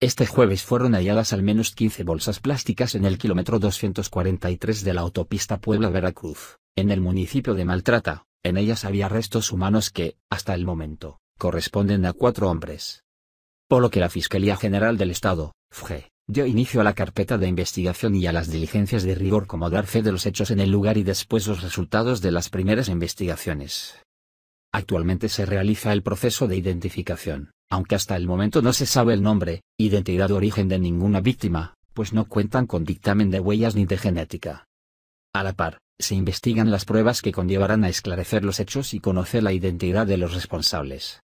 Este jueves fueron halladas al menos 15 bolsas plásticas en el kilómetro 243 de la autopista Puebla-Veracruz, en el municipio de Maltrata. En ellas había restos humanos que, hasta el momento, corresponden a cuatro hombres. Por lo que la Fiscalía General del Estado, FGE, dio inicio a la carpeta de investigación y a las diligencias de rigor como dar fe de los hechos en el lugar y después los resultados de las primeras investigaciones. Actualmente se realiza el proceso de identificación, aunque hasta el momento no se sabe el nombre, identidad o origen de ninguna víctima, pues no cuentan con dictamen de huellas ni de genética. A la par, se investigan las pruebas que conllevarán a esclarecer los hechos y conocer la identidad de los responsables.